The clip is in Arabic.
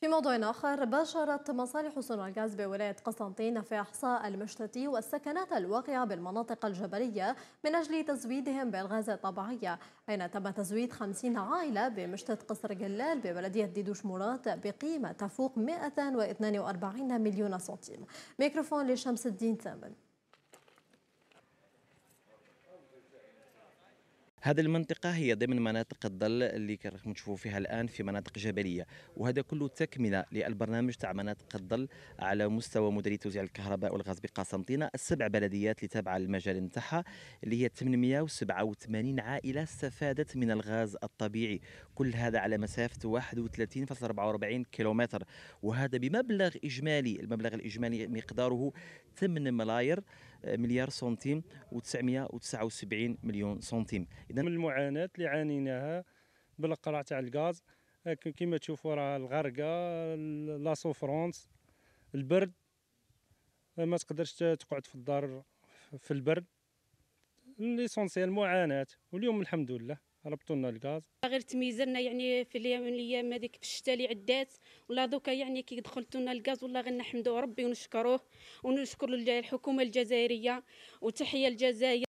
في موضوع آخر باشرت مصالح صنع الغاز بولاية قسنطين في إحصاء المشتتي والسكنات الواقعة بالمناطق الجبلية من أجل تزويدهم بالغاز الطبيعي أين تم تزويد 50 عائلة بمشتت قصر جلال ببلدية ديدوش مرات بقيمة تفوق 142 مليون سنتيم ميكروفون لشمس الدين ثامن هذه المنطقة هي ضمن مناطق الظل اللي راكم تشوفوا فيها الآن في مناطق جبلية وهذا كله تكملة للبرنامج تاع مناطق الظل على مستوى مديرية توزيع الكهرباء والغاز بقسنطينة السبع بلديات اللي تابعة للمجال نتاعها اللي هي 887 عائلة استفادت من الغاز الطبيعي كل هذا على مسافة 31.44 كيلومتر وهذا بمبلغ إجمالي المبلغ الإجمالي مقداره 8 ملاير مليار سنتيم و979 مليون سنتيم اذا من المعاناه اللي عانيناها بالقرع تاع الغاز كما تشوفوا راه الغرقه لا سوفرونس البرد ما تقدرش تقعد في الدار في البرد ليسونسيال معاناه واليوم الحمد لله ربطوا لنا الغاز غير تميزنا يعني في الايام الايام هذيك في الشتاء اللي عدات ولا دوكا يعني كي دخلت لنا الغاز والله غير نحمدوا ربي ونشكروه ونشكر الحكومه الجزائريه وتحيه الجزائر